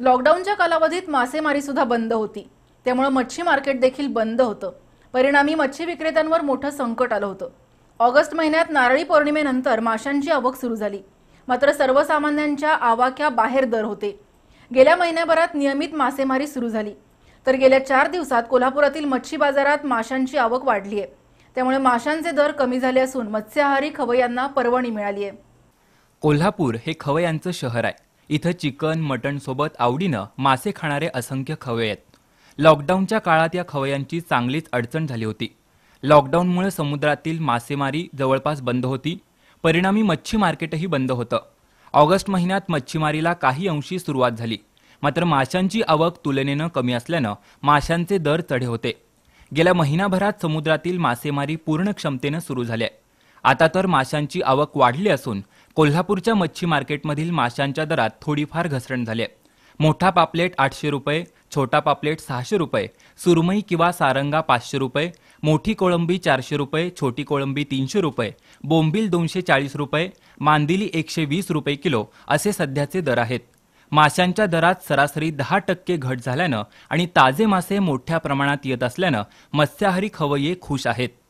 लॉकडाऊनच्या कालावधीत मासेमारी सुद्धा बंद होती त्यामुळे मच्छी मार्केट देखील बंद होतं परिणामी मच्छी विक्रेत्यांवर मोठं संकट आलं होतं ऑगस्ट महिन्यात नारळी पौर्णिमेनंतर माशांची आवक सुरू झाली मात्र सर्वसामान्यांच्या आवाक्या बाहेर दर होते गेल्या महिन्याभरात नियमित मासेमारी सुरू झाली तर गेल्या चार दिवसात कोल्हापुरातील मच्छी बाजारात माशांची आवक वाढली आहे त्यामुळे माशांचे दर कमी झाले असून मत्स्याहारी खवयांना परवणी मिळाली आहे कोल्हापूर हे खवयांचं शहर आहे इथं चिकन सोबत आवडीनं मासे खाणारे असंख्य खवय आहेत लॉकडाऊनच्या काळात या खवयांची चांगलीच अडचण झाली होती लॉकडाऊनमुळे समुद्रातील मासेमारी जवळपास बंद होती परिणामी मच्छी मार्केटही बंद होतं ऑगस्ट महिन्यात मच्छीमारीला काही अंशी सुरुवात झाली मात्र माशांची आवक तुलनेनं कमी असल्यानं माशांचे दर चढे होते गेल्या महिनाभरात समुद्रातील मासेमारी पूर्ण क्षमतेनं सुरू झाली आता तर माशांची आवक वाढली असून कोल्हापूरच्या मच्छी मार्केटमधील माशांच्या दरात थोडीफार घसरण झाली आहे मोठा पापलेट आठशे रुपये छोटा पापलेट सहाशे रुपये सुरमई किंवा सारंगा पाचशे रुपये मोठी कोळंबी चारशे रुपये छोटी कोळंबी तीनशे रुपये बोंबील दोनशे चाळीस रुपये मांदिली एकशे वीस रुपये किलो असे सध्याचे दर आहेत माशांच्या दरात सरासरी दहा टक्के घट झाल्यानं आणि ताजे मासे मोठ्या प्रमाणात येत असल्यानं मत्स्याहारी खवय्ये खुश आहेत